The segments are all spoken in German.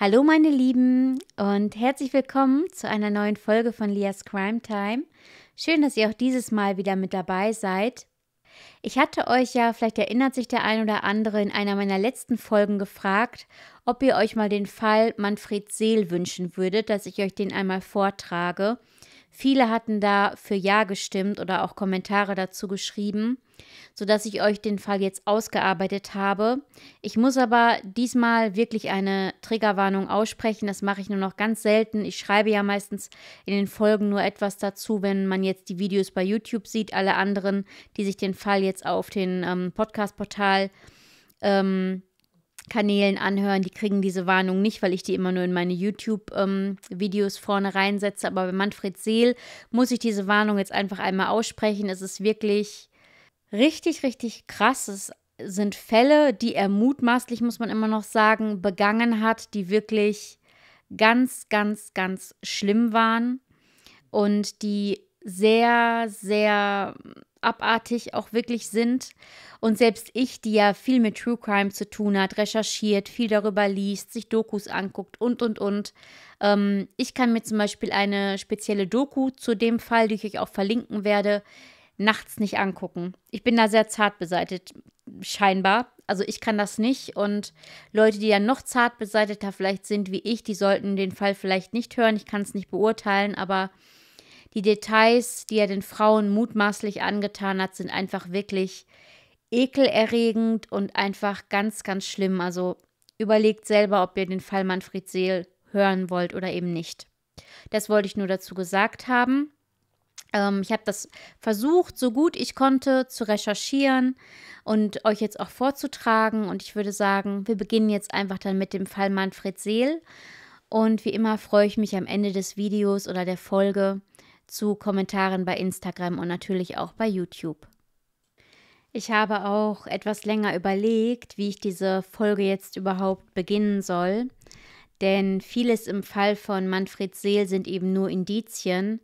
Hallo meine Lieben und herzlich willkommen zu einer neuen Folge von Lias Crime Time. Schön, dass ihr auch dieses Mal wieder mit dabei seid. Ich hatte euch ja, vielleicht erinnert sich der ein oder andere, in einer meiner letzten Folgen gefragt, ob ihr euch mal den Fall Manfred Seel wünschen würdet, dass ich euch den einmal vortrage. Viele hatten da für Ja gestimmt oder auch Kommentare dazu geschrieben, sodass ich euch den Fall jetzt ausgearbeitet habe. Ich muss aber diesmal wirklich eine Triggerwarnung aussprechen. Das mache ich nur noch ganz selten. Ich schreibe ja meistens in den Folgen nur etwas dazu, wenn man jetzt die Videos bei YouTube sieht. Alle anderen, die sich den Fall jetzt auf den ähm, Podcast-Portal ähm, Kanälen anhören, die kriegen diese Warnung nicht, weil ich die immer nur in meine YouTube-Videos ähm, vorne reinsetze. Aber bei Manfred Seel muss ich diese Warnung jetzt einfach einmal aussprechen. Es ist wirklich richtig, richtig krass. Es sind Fälle, die er mutmaßlich, muss man immer noch sagen, begangen hat, die wirklich ganz, ganz, ganz schlimm waren und die sehr, sehr abartig auch wirklich sind. Und selbst ich, die ja viel mit True Crime zu tun hat, recherchiert, viel darüber liest, sich Dokus anguckt und, und, und. Ähm, ich kann mir zum Beispiel eine spezielle Doku zu dem Fall, die ich euch auch verlinken werde, nachts nicht angucken. Ich bin da sehr zart beseitigt, scheinbar. Also ich kann das nicht und Leute, die ja noch zart beseiteter vielleicht sind wie ich, die sollten den Fall vielleicht nicht hören. Ich kann es nicht beurteilen, aber die Details, die er den Frauen mutmaßlich angetan hat, sind einfach wirklich ekelerregend und einfach ganz, ganz schlimm. Also überlegt selber, ob ihr den Fall Manfred Seel hören wollt oder eben nicht. Das wollte ich nur dazu gesagt haben. Ähm, ich habe das versucht, so gut ich konnte, zu recherchieren und euch jetzt auch vorzutragen. Und ich würde sagen, wir beginnen jetzt einfach dann mit dem Fall Manfred Seel. Und wie immer freue ich mich am Ende des Videos oder der Folge, zu Kommentaren bei Instagram und natürlich auch bei YouTube. Ich habe auch etwas länger überlegt, wie ich diese Folge jetzt überhaupt beginnen soll, denn vieles im Fall von Manfreds Seel sind eben nur Indizien,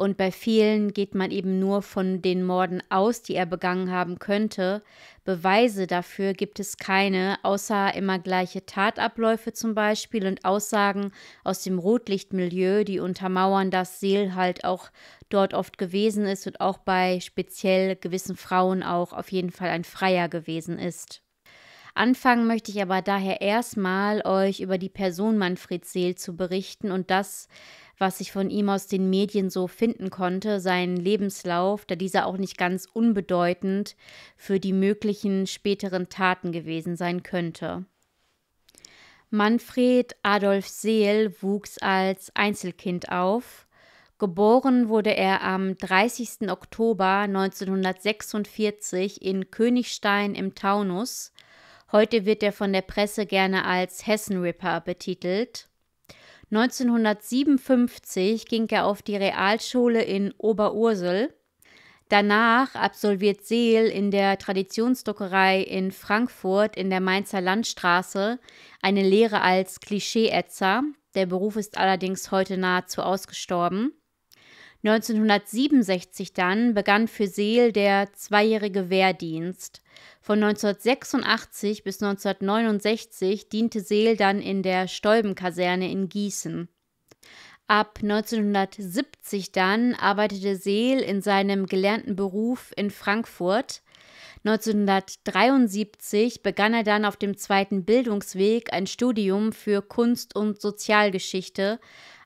und bei vielen geht man eben nur von den Morden aus, die er begangen haben könnte. Beweise dafür gibt es keine, außer immer gleiche Tatabläufe zum Beispiel und Aussagen aus dem Rotlichtmilieu, die untermauern, dass Seel halt auch dort oft gewesen ist und auch bei speziell gewissen Frauen auch auf jeden Fall ein Freier gewesen ist. Anfangen möchte ich aber daher erstmal, euch über die Person Manfred Seel zu berichten und das, was ich von ihm aus den Medien so finden konnte, seinen Lebenslauf, da dieser auch nicht ganz unbedeutend für die möglichen späteren Taten gewesen sein könnte. Manfred Adolf Seel wuchs als Einzelkind auf. Geboren wurde er am 30. Oktober 1946 in Königstein im Taunus Heute wird er von der Presse gerne als Hessen Ripper betitelt. 1957 ging er auf die Realschule in Oberursel. Danach absolviert Seel in der Traditionsdruckerei in Frankfurt in der Mainzer Landstraße eine Lehre als Klischeeetzer. Der Beruf ist allerdings heute nahezu ausgestorben. 1967 dann begann für Seel der zweijährige Wehrdienst. Von 1986 bis 1969 diente Seel dann in der Stolbenkaserne in Gießen. Ab 1970 dann arbeitete Seel in seinem gelernten Beruf in Frankfurt. 1973 begann er dann auf dem zweiten Bildungsweg ein Studium für Kunst- und Sozialgeschichte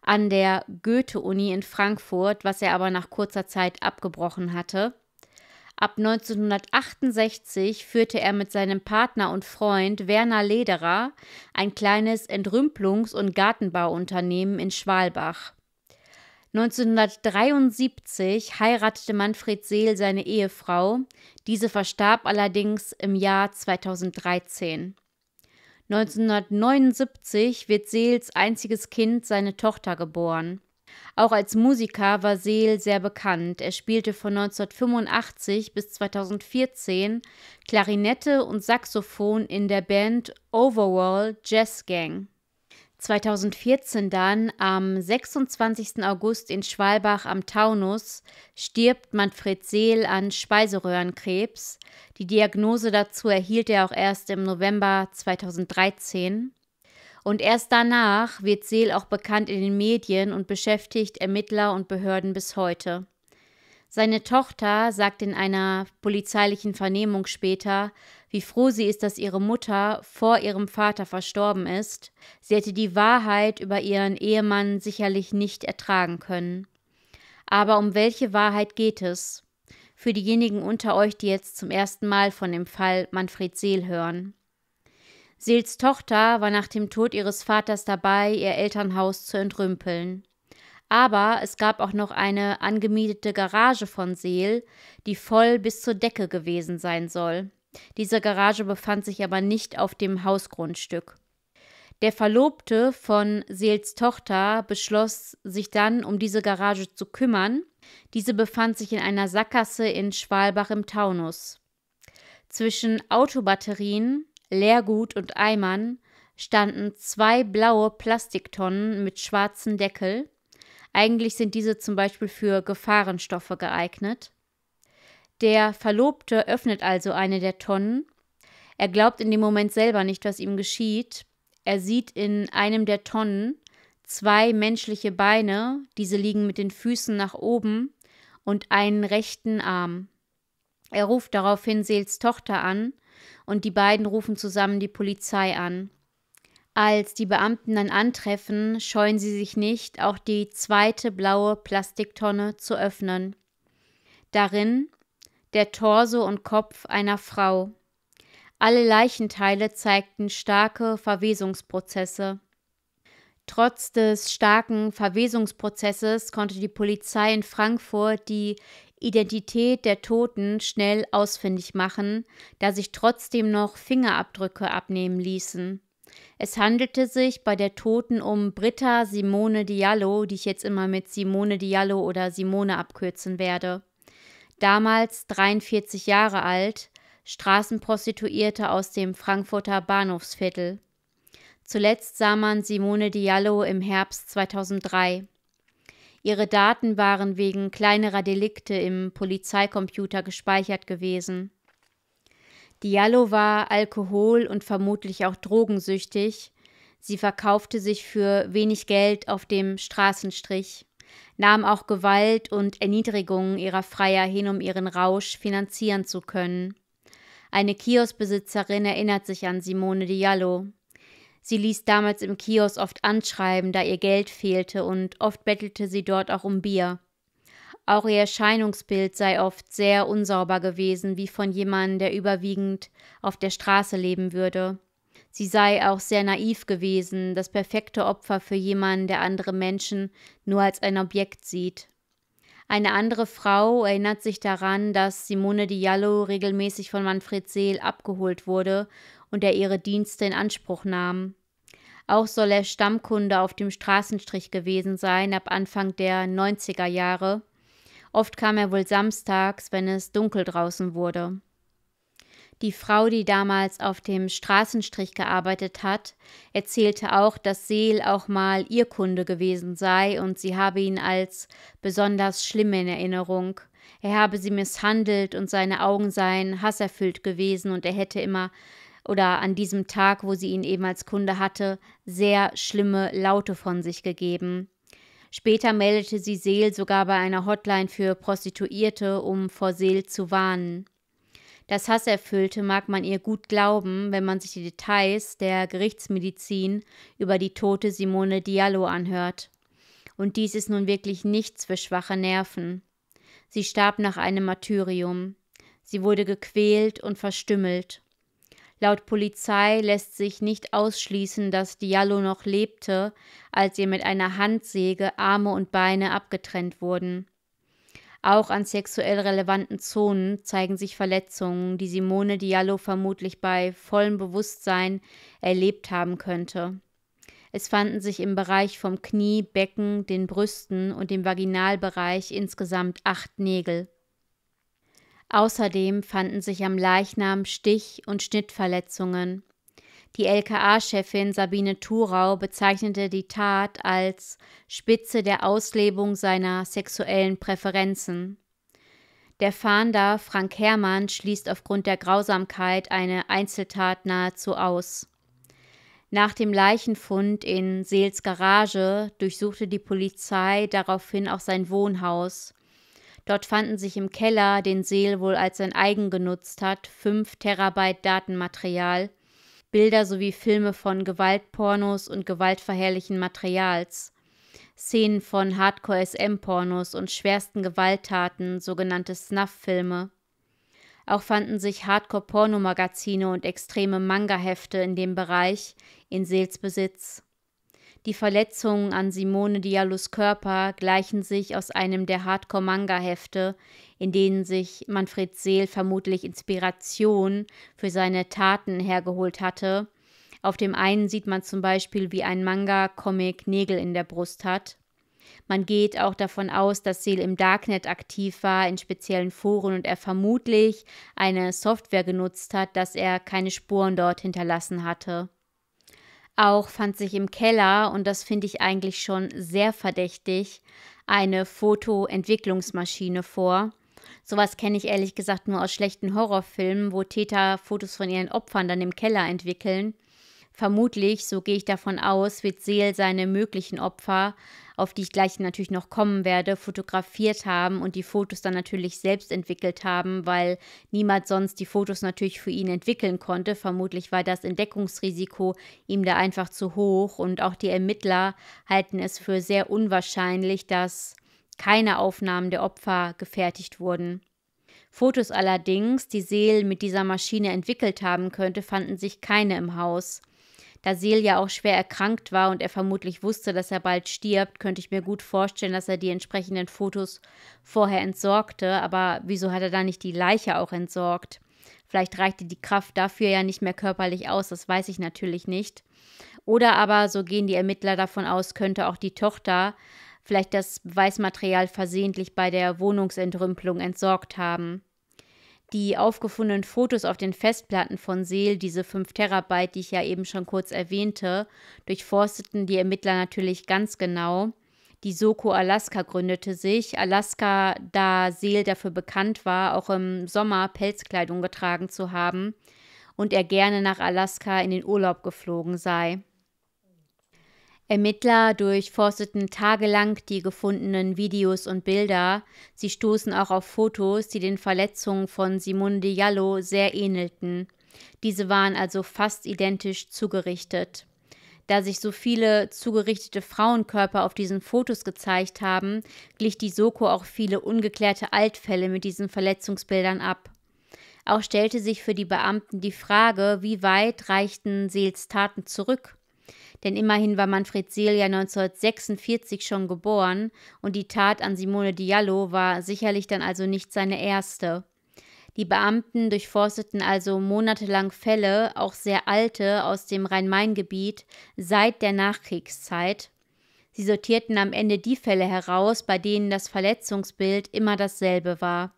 an der Goethe-Uni in Frankfurt, was er aber nach kurzer Zeit abgebrochen hatte. Ab 1968 führte er mit seinem Partner und Freund Werner Lederer ein kleines Entrümpelungs- und Gartenbauunternehmen in Schwalbach. 1973 heiratete Manfred Seel seine Ehefrau, diese verstarb allerdings im Jahr 2013. 1979 wird Seels einziges Kind, seine Tochter, geboren. Auch als Musiker war Seel sehr bekannt. Er spielte von 1985 bis 2014 Klarinette und Saxophon in der Band Overall Jazz Gang. 2014 dann, am 26. August in Schwalbach am Taunus, stirbt Manfred Seel an Speiseröhrenkrebs. Die Diagnose dazu erhielt er auch erst im November 2013. Und erst danach wird Seel auch bekannt in den Medien und beschäftigt Ermittler und Behörden bis heute. Seine Tochter sagt in einer polizeilichen Vernehmung später, wie froh sie ist, dass ihre Mutter vor ihrem Vater verstorben ist. Sie hätte die Wahrheit über ihren Ehemann sicherlich nicht ertragen können. Aber um welche Wahrheit geht es? Für diejenigen unter euch, die jetzt zum ersten Mal von dem Fall Manfred Seel hören. Seels Tochter war nach dem Tod ihres Vaters dabei, ihr Elternhaus zu entrümpeln. Aber es gab auch noch eine angemietete Garage von Seel, die voll bis zur Decke gewesen sein soll. Diese Garage befand sich aber nicht auf dem Hausgrundstück. Der Verlobte von Seels Tochter beschloss, sich dann um diese Garage zu kümmern. Diese befand sich in einer Sackgasse in Schwalbach im Taunus. Zwischen Autobatterien, Leergut und Eimern standen zwei blaue Plastiktonnen mit schwarzen Deckel. Eigentlich sind diese zum Beispiel für Gefahrenstoffe geeignet. Der Verlobte öffnet also eine der Tonnen. Er glaubt in dem Moment selber nicht, was ihm geschieht. Er sieht in einem der Tonnen zwei menschliche Beine, diese liegen mit den Füßen nach oben, und einen rechten Arm. Er ruft daraufhin Seels Tochter an und die beiden rufen zusammen die Polizei an. Als die Beamten dann antreffen, scheuen sie sich nicht, auch die zweite blaue Plastiktonne zu öffnen. Darin der Torso und Kopf einer Frau. Alle Leichenteile zeigten starke Verwesungsprozesse. Trotz des starken Verwesungsprozesses konnte die Polizei in Frankfurt die Identität der Toten schnell ausfindig machen, da sich trotzdem noch Fingerabdrücke abnehmen ließen. Es handelte sich bei der Toten um Britta Simone Diallo, die ich jetzt immer mit Simone Diallo oder Simone abkürzen werde. Damals 43 Jahre alt, Straßenprostituierte aus dem Frankfurter Bahnhofsviertel. Zuletzt sah man Simone Diallo im Herbst 2003. Ihre Daten waren wegen kleinerer Delikte im Polizeicomputer gespeichert gewesen. Diallo war alkohol- und vermutlich auch drogensüchtig. Sie verkaufte sich für wenig Geld auf dem Straßenstrich, nahm auch Gewalt und Erniedrigungen ihrer Freier hin, um ihren Rausch finanzieren zu können. Eine Kioskbesitzerin erinnert sich an Simone Diallo. Sie ließ damals im Kiosk oft anschreiben, da ihr Geld fehlte, und oft bettelte sie dort auch um Bier. Auch ihr Erscheinungsbild sei oft sehr unsauber gewesen, wie von jemandem, der überwiegend auf der Straße leben würde. Sie sei auch sehr naiv gewesen, das perfekte Opfer für jemanden, der andere Menschen nur als ein Objekt sieht. Eine andere Frau erinnert sich daran, dass Simone Diallo regelmäßig von Manfred Seel abgeholt wurde und er ihre Dienste in Anspruch nahm. Auch soll er Stammkunde auf dem Straßenstrich gewesen sein ab Anfang der 90er Jahre. Oft kam er wohl samstags, wenn es dunkel draußen wurde. Die Frau, die damals auf dem Straßenstrich gearbeitet hat, erzählte auch, dass Seel auch mal ihr Kunde gewesen sei und sie habe ihn als besonders schlimm in Erinnerung. Er habe sie misshandelt und seine Augen seien hasserfüllt gewesen und er hätte immer oder an diesem Tag, wo sie ihn eben als Kunde hatte, sehr schlimme Laute von sich gegeben. Später meldete sie Seel sogar bei einer Hotline für Prostituierte, um vor Seel zu warnen. Das Hasserfüllte mag man ihr gut glauben, wenn man sich die Details der Gerichtsmedizin über die tote Simone Diallo anhört. Und dies ist nun wirklich nichts für schwache Nerven. Sie starb nach einem Martyrium. Sie wurde gequält und verstümmelt. Laut Polizei lässt sich nicht ausschließen, dass Diallo noch lebte, als ihr mit einer Handsäge Arme und Beine abgetrennt wurden. Auch an sexuell relevanten Zonen zeigen sich Verletzungen, die Simone Diallo vermutlich bei vollem Bewusstsein erlebt haben könnte. Es fanden sich im Bereich vom Knie, Becken, den Brüsten und dem Vaginalbereich insgesamt acht Nägel. Außerdem fanden sich am Leichnam Stich- und Schnittverletzungen. Die LKA-Chefin Sabine Thurau bezeichnete die Tat als Spitze der Auslebung seiner sexuellen Präferenzen. Der Fahnder Frank Herrmann schließt aufgrund der Grausamkeit eine Einzeltat nahezu aus. Nach dem Leichenfund in Seels Garage durchsuchte die Polizei daraufhin auch sein Wohnhaus. Dort fanden sich im Keller, den Seel wohl als sein eigen genutzt hat, 5 Terabyte Datenmaterial, Bilder sowie Filme von Gewaltpornos und gewaltverherrlichen Materials, Szenen von Hardcore-SM-Pornos und schwersten Gewalttaten, sogenannte Snuff-Filme. Auch fanden sich Hardcore-Pornomagazine und extreme Manga-Hefte in dem Bereich in Seels Besitz. Die Verletzungen an Simone Diallos Körper gleichen sich aus einem der Hardcore-Manga-Hefte, in denen sich Manfred Seel vermutlich Inspiration für seine Taten hergeholt hatte. Auf dem einen sieht man zum Beispiel, wie ein Manga-Comic Nägel in der Brust hat. Man geht auch davon aus, dass Seel im Darknet aktiv war, in speziellen Foren und er vermutlich eine Software genutzt hat, dass er keine Spuren dort hinterlassen hatte. Auch fand sich im Keller, und das finde ich eigentlich schon sehr verdächtig, eine Fotoentwicklungsmaschine vor. Sowas kenne ich ehrlich gesagt nur aus schlechten Horrorfilmen, wo Täter Fotos von ihren Opfern dann im Keller entwickeln. Vermutlich, so gehe ich davon aus, wird Seel seine möglichen Opfer, auf die ich gleich natürlich noch kommen werde, fotografiert haben und die Fotos dann natürlich selbst entwickelt haben, weil niemand sonst die Fotos natürlich für ihn entwickeln konnte. Vermutlich war das Entdeckungsrisiko ihm da einfach zu hoch und auch die Ermittler halten es für sehr unwahrscheinlich, dass keine Aufnahmen der Opfer gefertigt wurden. Fotos allerdings, die Seel mit dieser Maschine entwickelt haben könnte, fanden sich keine im Haus. Da Celia auch schwer erkrankt war und er vermutlich wusste, dass er bald stirbt, könnte ich mir gut vorstellen, dass er die entsprechenden Fotos vorher entsorgte. Aber wieso hat er da nicht die Leiche auch entsorgt? Vielleicht reichte die Kraft dafür ja nicht mehr körperlich aus, das weiß ich natürlich nicht. Oder aber, so gehen die Ermittler davon aus, könnte auch die Tochter vielleicht das Beweismaterial versehentlich bei der Wohnungsentrümpelung entsorgt haben die aufgefundenen Fotos auf den Festplatten von Seel, diese 5 Terabyte, die ich ja eben schon kurz erwähnte, durchforsteten die Ermittler natürlich ganz genau. Die Soko Alaska gründete sich. Alaska, da Seel dafür bekannt war, auch im Sommer Pelzkleidung getragen zu haben und er gerne nach Alaska in den Urlaub geflogen sei. Ermittler durchforsteten tagelang die gefundenen Videos und Bilder. Sie stoßen auch auf Fotos, die den Verletzungen von Simone Diallo sehr ähnelten. Diese waren also fast identisch zugerichtet. Da sich so viele zugerichtete Frauenkörper auf diesen Fotos gezeigt haben, glich die Soko auch viele ungeklärte Altfälle mit diesen Verletzungsbildern ab. Auch stellte sich für die Beamten die Frage, wie weit reichten Seels Taten zurück? denn immerhin war Manfred Seel ja 1946 schon geboren und die Tat an Simone Diallo war sicherlich dann also nicht seine erste. Die Beamten durchforsteten also monatelang Fälle, auch sehr alte, aus dem Rhein-Main-Gebiet seit der Nachkriegszeit. Sie sortierten am Ende die Fälle heraus, bei denen das Verletzungsbild immer dasselbe war.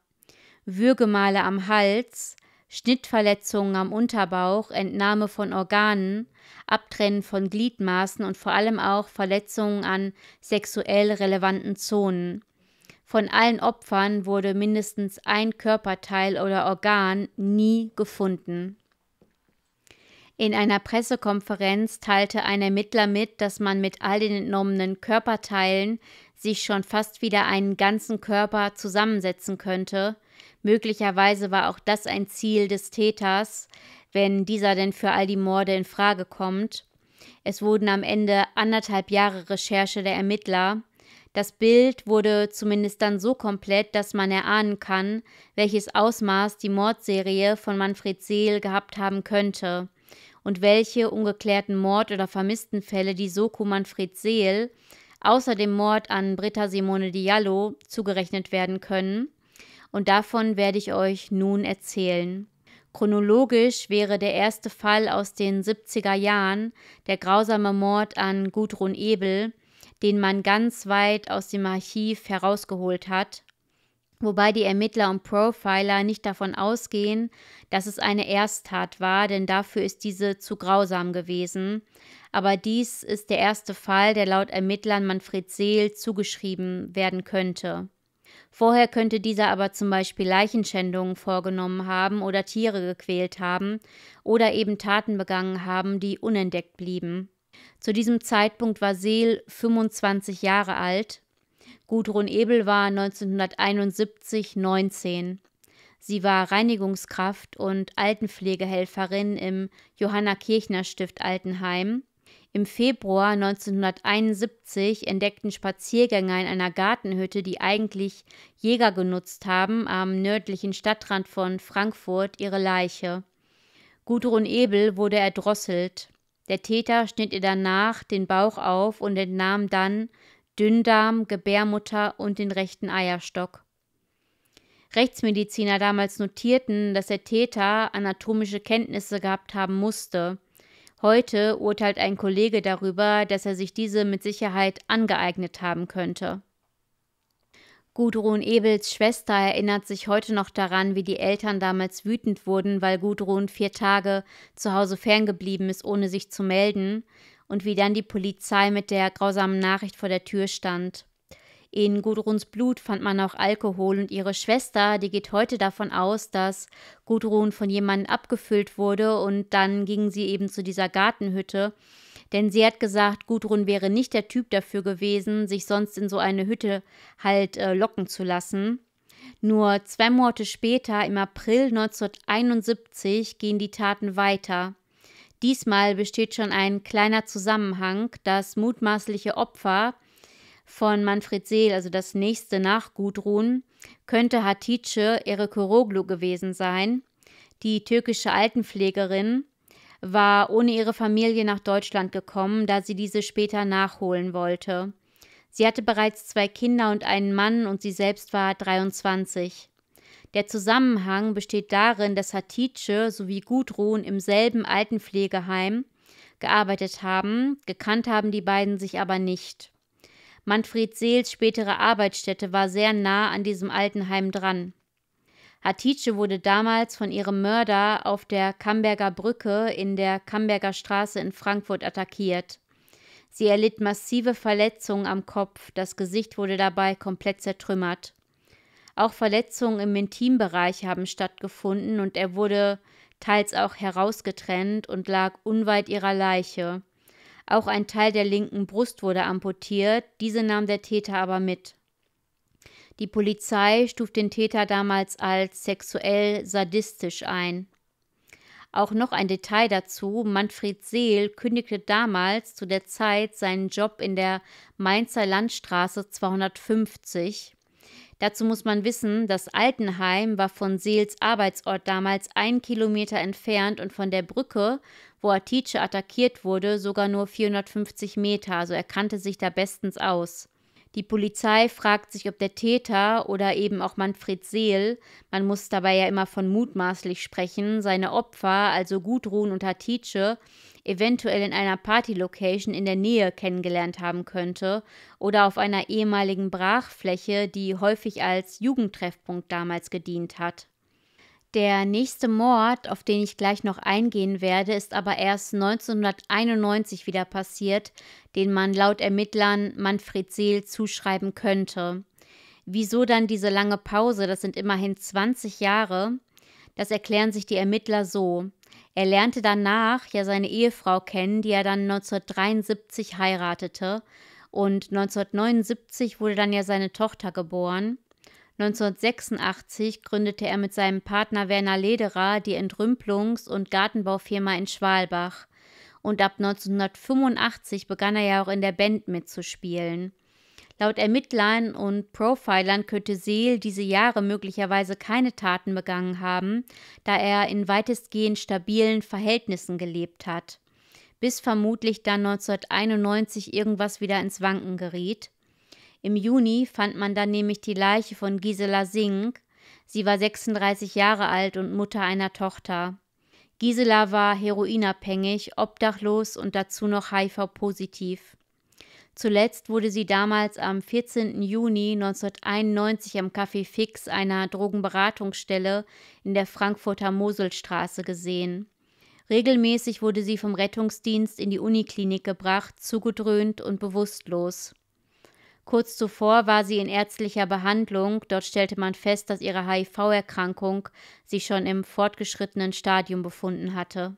Würgemale am Hals, Schnittverletzungen am Unterbauch, Entnahme von Organen, Abtrennen von Gliedmaßen und vor allem auch Verletzungen an sexuell relevanten Zonen. Von allen Opfern wurde mindestens ein Körperteil oder Organ nie gefunden. In einer Pressekonferenz teilte ein Ermittler mit, dass man mit all den entnommenen Körperteilen sich schon fast wieder einen ganzen Körper zusammensetzen könnte, Möglicherweise war auch das ein Ziel des Täters, wenn dieser denn für all die Morde in Frage kommt. Es wurden am Ende anderthalb Jahre Recherche der Ermittler. Das Bild wurde zumindest dann so komplett, dass man erahnen kann, welches Ausmaß die Mordserie von Manfred Seel gehabt haben könnte und welche ungeklärten Mord- oder Vermisstenfälle die Soko Manfred Seel außer dem Mord an Britta Simone Diallo zugerechnet werden können und davon werde ich euch nun erzählen. Chronologisch wäre der erste Fall aus den 70er Jahren der grausame Mord an Gudrun Ebel, den man ganz weit aus dem Archiv herausgeholt hat, wobei die Ermittler und Profiler nicht davon ausgehen, dass es eine Ersttat war, denn dafür ist diese zu grausam gewesen. Aber dies ist der erste Fall, der laut Ermittlern Manfred Seel zugeschrieben werden könnte. Vorher könnte dieser aber zum Beispiel Leichenschändungen vorgenommen haben oder Tiere gequält haben oder eben Taten begangen haben, die unentdeckt blieben. Zu diesem Zeitpunkt war Seel 25 Jahre alt. Gudrun Ebel war 1971 19. Sie war Reinigungskraft und Altenpflegehelferin im Johanna Kirchner Stift Altenheim im Februar 1971 entdeckten Spaziergänger in einer Gartenhütte, die eigentlich Jäger genutzt haben, am nördlichen Stadtrand von Frankfurt ihre Leiche. Gudrun Ebel wurde erdrosselt. Der Täter schnitt ihr danach den Bauch auf und entnahm dann Dünndarm, Gebärmutter und den rechten Eierstock. Rechtsmediziner damals notierten, dass der Täter anatomische Kenntnisse gehabt haben musste. Heute urteilt ein Kollege darüber, dass er sich diese mit Sicherheit angeeignet haben könnte. Gudrun Ebels Schwester erinnert sich heute noch daran, wie die Eltern damals wütend wurden, weil Gudrun vier Tage zu Hause ferngeblieben ist, ohne sich zu melden, und wie dann die Polizei mit der grausamen Nachricht vor der Tür stand. In Gudruns Blut fand man auch Alkohol und ihre Schwester, die geht heute davon aus, dass Gudrun von jemandem abgefüllt wurde und dann ging sie eben zu dieser Gartenhütte. Denn sie hat gesagt, Gudrun wäre nicht der Typ dafür gewesen, sich sonst in so eine Hütte halt äh, locken zu lassen. Nur zwei Monate später, im April 1971, gehen die Taten weiter. Diesmal besteht schon ein kleiner Zusammenhang. Das mutmaßliche Opfer von Manfred Seel, also das nächste nach Gudrun, könnte Hatice Erekoroglu gewesen sein. Die türkische Altenpflegerin war ohne ihre Familie nach Deutschland gekommen, da sie diese später nachholen wollte. Sie hatte bereits zwei Kinder und einen Mann und sie selbst war 23. Der Zusammenhang besteht darin, dass Hatice sowie Gudrun im selben Altenpflegeheim gearbeitet haben, gekannt haben die beiden sich aber nicht. Manfred Seels spätere Arbeitsstätte war sehr nah an diesem alten Heim dran. Hatice wurde damals von ihrem Mörder auf der Camberger Brücke in der Camberger Straße in Frankfurt attackiert. Sie erlitt massive Verletzungen am Kopf, das Gesicht wurde dabei komplett zertrümmert. Auch Verletzungen im Intimbereich haben stattgefunden und er wurde teils auch herausgetrennt und lag unweit ihrer Leiche. Auch ein Teil der linken Brust wurde amputiert, diese nahm der Täter aber mit. Die Polizei stuft den Täter damals als sexuell sadistisch ein. Auch noch ein Detail dazu, Manfred Seel kündigte damals zu der Zeit seinen Job in der Mainzer Landstraße 250. Dazu muss man wissen, das Altenheim war von Seels Arbeitsort damals ein Kilometer entfernt und von der Brücke, wo Atice attackiert wurde, sogar nur 450 Meter, also er kannte sich da bestens aus. Die Polizei fragt sich, ob der Täter oder eben auch Manfred Seel, man muss dabei ja immer von mutmaßlich sprechen, seine Opfer, also Gudrun und Hatice, eventuell in einer Party-Location in der Nähe kennengelernt haben könnte oder auf einer ehemaligen Brachfläche, die häufig als Jugendtreffpunkt damals gedient hat. Der nächste Mord, auf den ich gleich noch eingehen werde, ist aber erst 1991 wieder passiert, den man laut Ermittlern Manfred Seel zuschreiben könnte. Wieso dann diese lange Pause? Das sind immerhin 20 Jahre. Das erklären sich die Ermittler so. Er lernte danach ja seine Ehefrau kennen, die er dann 1973 heiratete. Und 1979 wurde dann ja seine Tochter geboren. 1986 gründete er mit seinem Partner Werner Lederer die Entrümpelungs- und Gartenbaufirma in Schwalbach. Und ab 1985 begann er ja auch in der Band mitzuspielen. Laut Ermittlern und Profilern könnte Seel diese Jahre möglicherweise keine Taten begangen haben, da er in weitestgehend stabilen Verhältnissen gelebt hat, bis vermutlich dann 1991 irgendwas wieder ins Wanken geriet. Im Juni fand man dann nämlich die Leiche von Gisela Sink. Sie war 36 Jahre alt und Mutter einer Tochter. Gisela war heroinabhängig, obdachlos und dazu noch HIV-positiv. Zuletzt wurde sie damals am 14. Juni 1991 am Café Fix, einer Drogenberatungsstelle in der Frankfurter Moselstraße, gesehen. Regelmäßig wurde sie vom Rettungsdienst in die Uniklinik gebracht, zugedröhnt und bewusstlos. Kurz zuvor war sie in ärztlicher Behandlung, dort stellte man fest, dass ihre HIV-Erkrankung sich schon im fortgeschrittenen Stadium befunden hatte.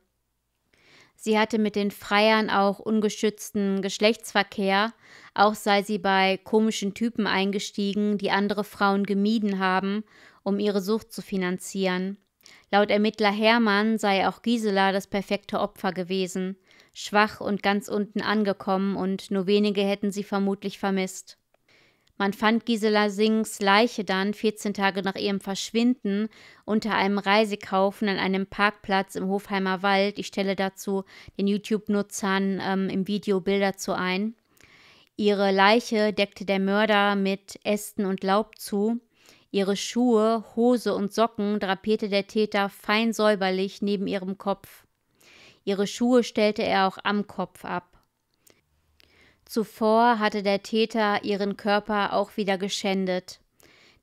Sie hatte mit den Freiern auch ungeschützten Geschlechtsverkehr, auch sei sie bei komischen Typen eingestiegen, die andere Frauen gemieden haben, um ihre Sucht zu finanzieren. Laut Ermittler Hermann sei auch Gisela das perfekte Opfer gewesen, schwach und ganz unten angekommen, und nur wenige hätten sie vermutlich vermisst. Man fand Gisela Sings Leiche dann 14 Tage nach ihrem Verschwinden unter einem Reisekaufen an einem Parkplatz im Hofheimer Wald. Ich stelle dazu den YouTube-Nutzern ähm, im Video Bilder zu ein. Ihre Leiche deckte der Mörder mit Ästen und Laub zu. Ihre Schuhe, Hose und Socken drapierte der Täter fein säuberlich neben ihrem Kopf. Ihre Schuhe stellte er auch am Kopf ab. Zuvor hatte der Täter ihren Körper auch wieder geschändet.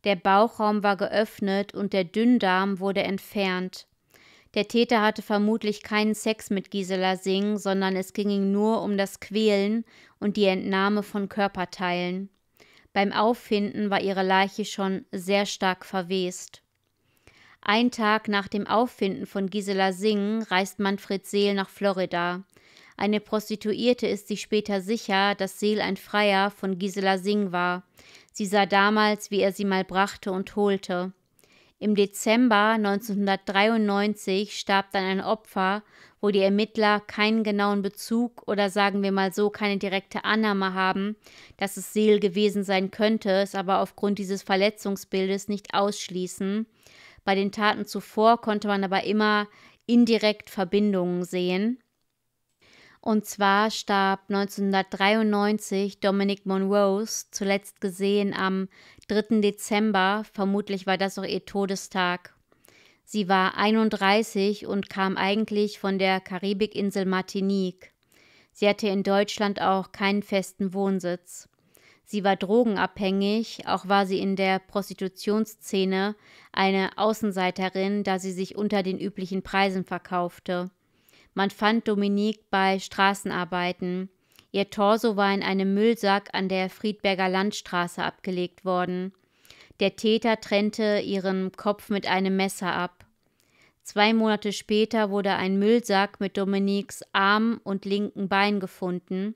Der Bauchraum war geöffnet und der Dünndarm wurde entfernt. Der Täter hatte vermutlich keinen Sex mit Gisela Singh, sondern es ging ihm nur um das Quälen und die Entnahme von Körperteilen. Beim Auffinden war ihre Leiche schon sehr stark verwest. Ein Tag nach dem Auffinden von Gisela Singh reist Manfred Seel nach Florida. Eine Prostituierte ist sich später sicher, dass Seel ein Freier von Gisela Singh war. Sie sah damals, wie er sie mal brachte und holte. Im Dezember 1993 starb dann ein Opfer, wo die Ermittler keinen genauen Bezug oder sagen wir mal so keine direkte Annahme haben, dass es Seel gewesen sein könnte, es aber aufgrund dieses Verletzungsbildes nicht ausschließen. Bei den Taten zuvor konnte man aber immer indirekt Verbindungen sehen. Und zwar starb 1993 Dominic Monrose, zuletzt gesehen am 3. Dezember, vermutlich war das auch ihr Todestag. Sie war 31 und kam eigentlich von der Karibikinsel Martinique. Sie hatte in Deutschland auch keinen festen Wohnsitz. Sie war drogenabhängig, auch war sie in der Prostitutionsszene eine Außenseiterin, da sie sich unter den üblichen Preisen verkaufte. Man fand Dominique bei Straßenarbeiten. Ihr Torso war in einem Müllsack an der Friedberger Landstraße abgelegt worden. Der Täter trennte ihren Kopf mit einem Messer ab. Zwei Monate später wurde ein Müllsack mit Dominiques Arm und linken Bein gefunden.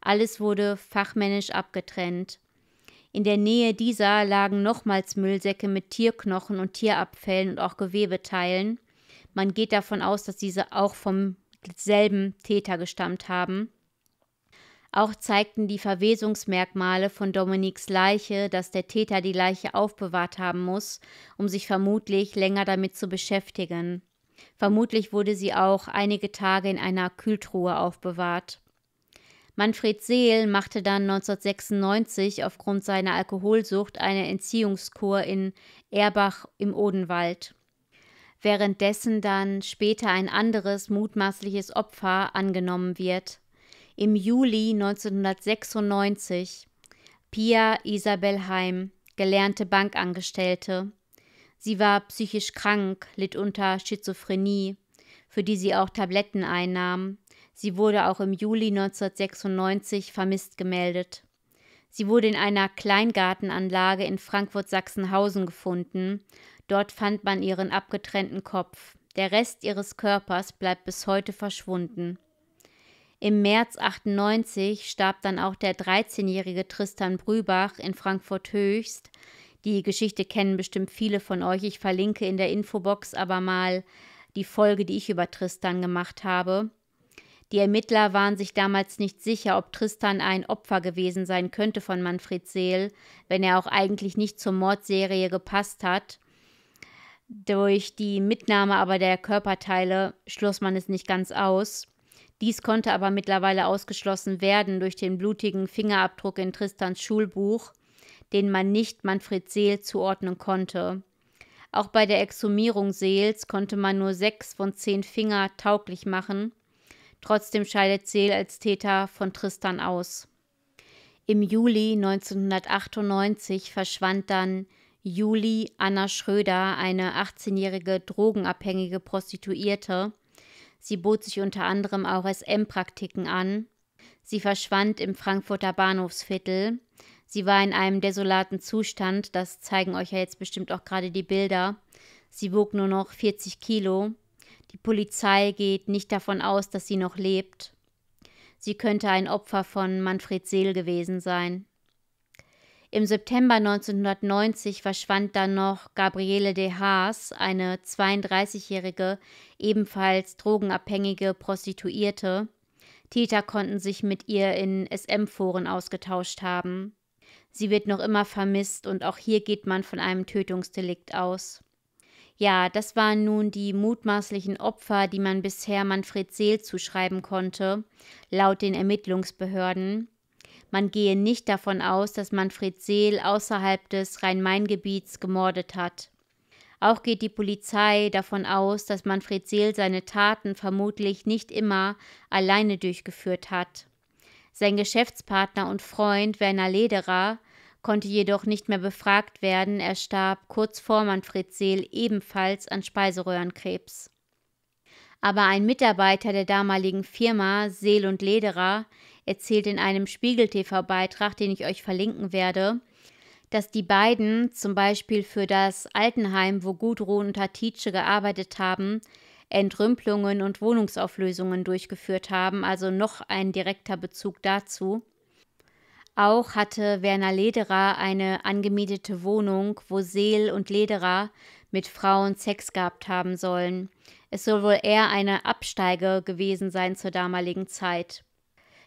Alles wurde fachmännisch abgetrennt. In der Nähe dieser lagen nochmals Müllsäcke mit Tierknochen und Tierabfällen und auch Gewebeteilen. Man geht davon aus, dass diese auch vom selben Täter gestammt haben. Auch zeigten die Verwesungsmerkmale von Dominiks Leiche, dass der Täter die Leiche aufbewahrt haben muss, um sich vermutlich länger damit zu beschäftigen. Vermutlich wurde sie auch einige Tage in einer Kühltruhe aufbewahrt. Manfred Seel machte dann 1996 aufgrund seiner Alkoholsucht eine Entziehungskur in Erbach im Odenwald währenddessen dann später ein anderes mutmaßliches Opfer angenommen wird. Im Juli 1996 Pia Isabel Heim, gelernte Bankangestellte. Sie war psychisch krank, litt unter Schizophrenie, für die sie auch Tabletten einnahm. Sie wurde auch im Juli 1996 vermisst gemeldet. Sie wurde in einer Kleingartenanlage in Frankfurt-Sachsenhausen gefunden. Dort fand man ihren abgetrennten Kopf. Der Rest ihres Körpers bleibt bis heute verschwunden. Im März 98 starb dann auch der 13-jährige Tristan Brübach in Frankfurt Höchst. Die Geschichte kennen bestimmt viele von euch. Ich verlinke in der Infobox aber mal die Folge, die ich über Tristan gemacht habe. Die Ermittler waren sich damals nicht sicher, ob Tristan ein Opfer gewesen sein könnte von Manfred Seel, wenn er auch eigentlich nicht zur Mordserie gepasst hat. Durch die Mitnahme aber der Körperteile schloss man es nicht ganz aus. Dies konnte aber mittlerweile ausgeschlossen werden durch den blutigen Fingerabdruck in Tristans Schulbuch, den man nicht Manfred Seel zuordnen konnte. Auch bei der Exhumierung Seels konnte man nur sechs von zehn Finger tauglich machen – Trotzdem scheidet Seel als Täter von Tristan aus. Im Juli 1998 verschwand dann Juli Anna Schröder, eine 18-jährige drogenabhängige Prostituierte. Sie bot sich unter anderem auch SM-Praktiken an. Sie verschwand im Frankfurter Bahnhofsviertel. Sie war in einem desolaten Zustand, das zeigen euch ja jetzt bestimmt auch gerade die Bilder. Sie wog nur noch 40 Kilo. Die Polizei geht nicht davon aus, dass sie noch lebt. Sie könnte ein Opfer von Manfred Seel gewesen sein. Im September 1990 verschwand dann noch Gabriele de Haas, eine 32-jährige, ebenfalls drogenabhängige Prostituierte. Täter konnten sich mit ihr in SM-Foren ausgetauscht haben. Sie wird noch immer vermisst und auch hier geht man von einem Tötungsdelikt aus. Ja, das waren nun die mutmaßlichen Opfer, die man bisher Manfred Seel zuschreiben konnte, laut den Ermittlungsbehörden. Man gehe nicht davon aus, dass Manfred Seel außerhalb des Rhein-Main-Gebiets gemordet hat. Auch geht die Polizei davon aus, dass Manfred Seel seine Taten vermutlich nicht immer alleine durchgeführt hat. Sein Geschäftspartner und Freund Werner Lederer konnte jedoch nicht mehr befragt werden. Er starb kurz vor Manfred Seel ebenfalls an Speiseröhrenkrebs. Aber ein Mitarbeiter der damaligen Firma Seel und Lederer erzählt in einem Spiegel-TV-Beitrag, den ich euch verlinken werde, dass die beiden zum Beispiel für das Altenheim, wo Gudrun und Hatice gearbeitet haben, Entrümpelungen und Wohnungsauflösungen durchgeführt haben, also noch ein direkter Bezug dazu. Auch hatte Werner Lederer eine angemietete Wohnung, wo Seel und Lederer mit Frauen Sex gehabt haben sollen. Es soll wohl eher eine Absteige gewesen sein zur damaligen Zeit.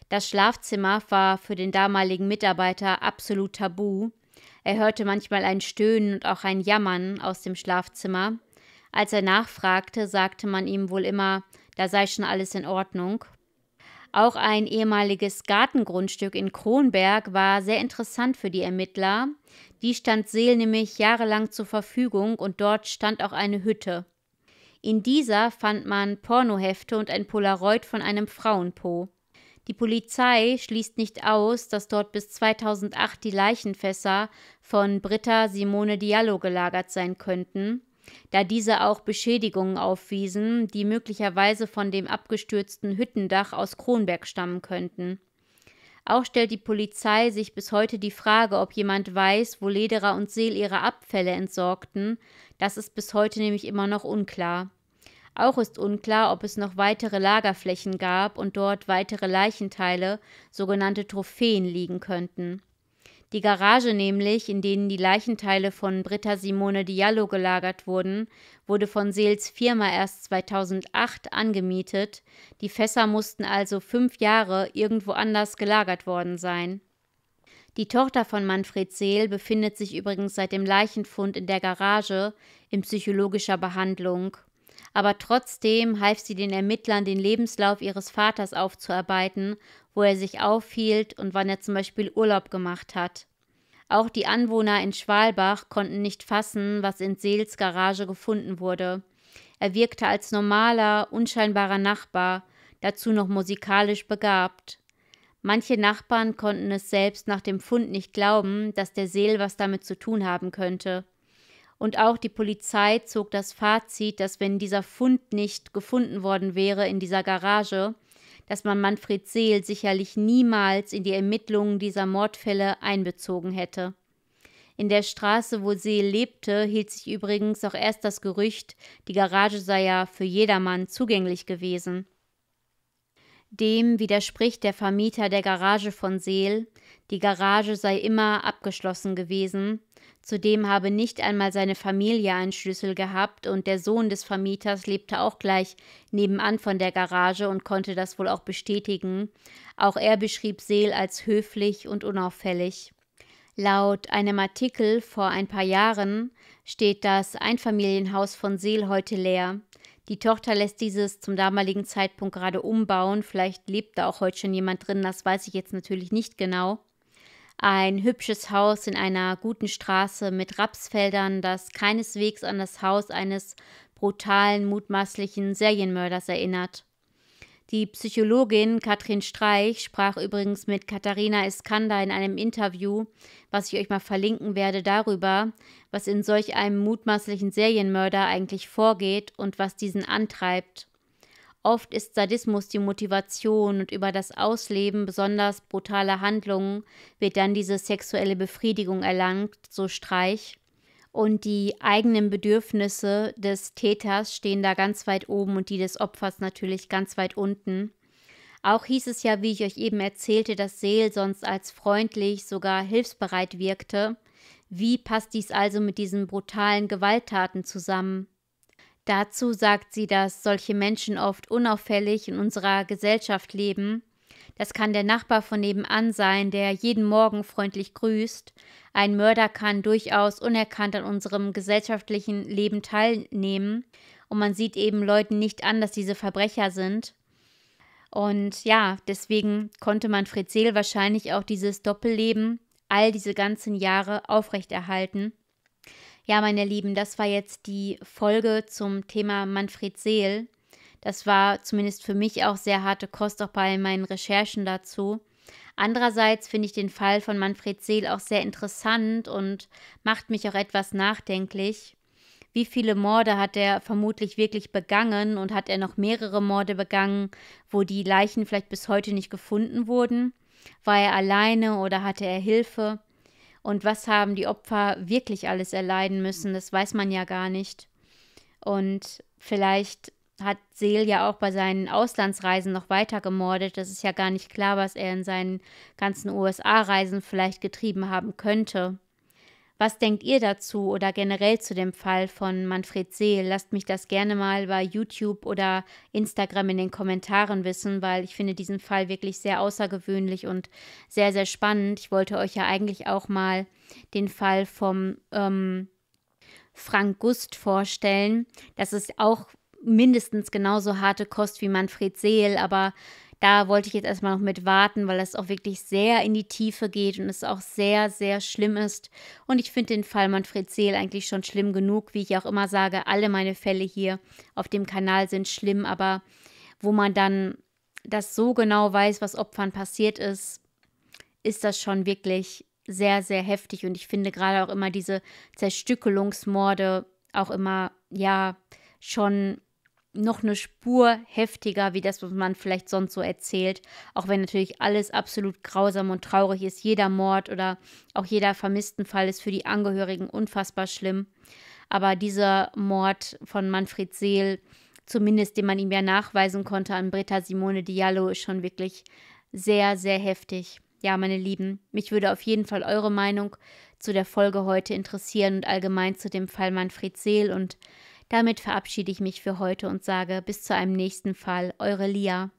Das Schlafzimmer war für den damaligen Mitarbeiter absolut tabu. Er hörte manchmal ein Stöhnen und auch ein Jammern aus dem Schlafzimmer. Als er nachfragte, sagte man ihm wohl immer, da sei schon alles in Ordnung. Auch ein ehemaliges Gartengrundstück in Kronberg war sehr interessant für die Ermittler. Die stand Seel nämlich jahrelang zur Verfügung und dort stand auch eine Hütte. In dieser fand man Pornohefte und ein Polaroid von einem Frauenpo. Die Polizei schließt nicht aus, dass dort bis 2008 die Leichenfässer von Britta Simone Diallo gelagert sein könnten da diese auch Beschädigungen aufwiesen, die möglicherweise von dem abgestürzten Hüttendach aus Kronberg stammen könnten. Auch stellt die Polizei sich bis heute die Frage, ob jemand weiß, wo Lederer und Seel ihre Abfälle entsorgten. Das ist bis heute nämlich immer noch unklar. Auch ist unklar, ob es noch weitere Lagerflächen gab und dort weitere Leichenteile, sogenannte Trophäen, liegen könnten. Die Garage nämlich, in denen die Leichenteile von Britta Simone Diallo gelagert wurden, wurde von Seels Firma erst 2008 angemietet, die Fässer mussten also fünf Jahre irgendwo anders gelagert worden sein. Die Tochter von Manfred Seel befindet sich übrigens seit dem Leichenfund in der Garage in psychologischer Behandlung aber trotzdem half sie den Ermittlern, den Lebenslauf ihres Vaters aufzuarbeiten, wo er sich aufhielt und wann er zum Beispiel Urlaub gemacht hat. Auch die Anwohner in Schwalbach konnten nicht fassen, was in Seels Garage gefunden wurde. Er wirkte als normaler, unscheinbarer Nachbar, dazu noch musikalisch begabt. Manche Nachbarn konnten es selbst nach dem Fund nicht glauben, dass der Seel was damit zu tun haben könnte. Und auch die Polizei zog das Fazit, dass wenn dieser Fund nicht gefunden worden wäre in dieser Garage, dass man Manfred Seel sicherlich niemals in die Ermittlungen dieser Mordfälle einbezogen hätte. In der Straße, wo Seel lebte, hielt sich übrigens auch erst das Gerücht, die Garage sei ja für jedermann zugänglich gewesen. Dem widerspricht der Vermieter der Garage von Seel, die Garage sei immer abgeschlossen gewesen, zudem habe nicht einmal seine Familie einen Schlüssel gehabt und der Sohn des Vermieters lebte auch gleich nebenan von der Garage und konnte das wohl auch bestätigen, auch er beschrieb Seel als höflich und unauffällig. Laut einem Artikel vor ein paar Jahren steht das Einfamilienhaus von Seel heute leer. Die Tochter lässt dieses zum damaligen Zeitpunkt gerade umbauen. Vielleicht lebt da auch heute schon jemand drin, das weiß ich jetzt natürlich nicht genau. Ein hübsches Haus in einer guten Straße mit Rapsfeldern, das keineswegs an das Haus eines brutalen, mutmaßlichen Serienmörders erinnert. Die Psychologin Katrin Streich sprach übrigens mit Katharina Iskander in einem Interview, was ich euch mal verlinken werde, darüber, was in solch einem mutmaßlichen Serienmörder eigentlich vorgeht und was diesen antreibt. Oft ist Sadismus die Motivation und über das Ausleben besonders brutaler Handlungen wird dann diese sexuelle Befriedigung erlangt, so Streich und die eigenen Bedürfnisse des Täters stehen da ganz weit oben und die des Opfers natürlich ganz weit unten. Auch hieß es ja, wie ich euch eben erzählte, dass Seel sonst als freundlich, sogar hilfsbereit wirkte. Wie passt dies also mit diesen brutalen Gewalttaten zusammen? Dazu sagt sie, dass solche Menschen oft unauffällig in unserer Gesellschaft leben es kann der Nachbar von nebenan sein, der jeden Morgen freundlich grüßt. Ein Mörder kann durchaus unerkannt an unserem gesellschaftlichen Leben teilnehmen. Und man sieht eben Leuten nicht an, dass diese Verbrecher sind. Und ja, deswegen konnte Manfred Seel wahrscheinlich auch dieses Doppelleben all diese ganzen Jahre aufrechterhalten. Ja, meine Lieben, das war jetzt die Folge zum Thema Manfred Seel. Das war zumindest für mich auch sehr harte Kost, auch bei meinen Recherchen dazu. Andererseits finde ich den Fall von Manfred Seel auch sehr interessant und macht mich auch etwas nachdenklich. Wie viele Morde hat er vermutlich wirklich begangen und hat er noch mehrere Morde begangen, wo die Leichen vielleicht bis heute nicht gefunden wurden? War er alleine oder hatte er Hilfe? Und was haben die Opfer wirklich alles erleiden müssen? Das weiß man ja gar nicht. Und vielleicht hat Seel ja auch bei seinen Auslandsreisen noch weiter gemordet. Das ist ja gar nicht klar, was er in seinen ganzen USA-Reisen vielleicht getrieben haben könnte. Was denkt ihr dazu oder generell zu dem Fall von Manfred Seel? Lasst mich das gerne mal bei YouTube oder Instagram in den Kommentaren wissen, weil ich finde diesen Fall wirklich sehr außergewöhnlich und sehr, sehr spannend. Ich wollte euch ja eigentlich auch mal den Fall vom ähm, Frank Gust vorstellen. Das ist auch mindestens genauso harte Kost wie Manfred Seel, aber da wollte ich jetzt erstmal noch mit warten, weil das auch wirklich sehr in die Tiefe geht und es auch sehr, sehr schlimm ist. Und ich finde den Fall Manfred Seel eigentlich schon schlimm genug. Wie ich auch immer sage, alle meine Fälle hier auf dem Kanal sind schlimm, aber wo man dann das so genau weiß, was Opfern passiert ist, ist das schon wirklich sehr, sehr heftig. Und ich finde gerade auch immer diese Zerstückelungsmorde auch immer, ja, schon noch eine Spur heftiger, wie das, was man vielleicht sonst so erzählt. Auch wenn natürlich alles absolut grausam und traurig ist. Jeder Mord oder auch jeder Vermisstenfall ist für die Angehörigen unfassbar schlimm. Aber dieser Mord von Manfred Seel, zumindest den man ihm ja nachweisen konnte an Britta Simone Diallo, ist schon wirklich sehr, sehr heftig. Ja, meine Lieben, mich würde auf jeden Fall eure Meinung zu der Folge heute interessieren und allgemein zu dem Fall Manfred Seel und damit verabschiede ich mich für heute und sage bis zu einem nächsten Fall, eure Lia.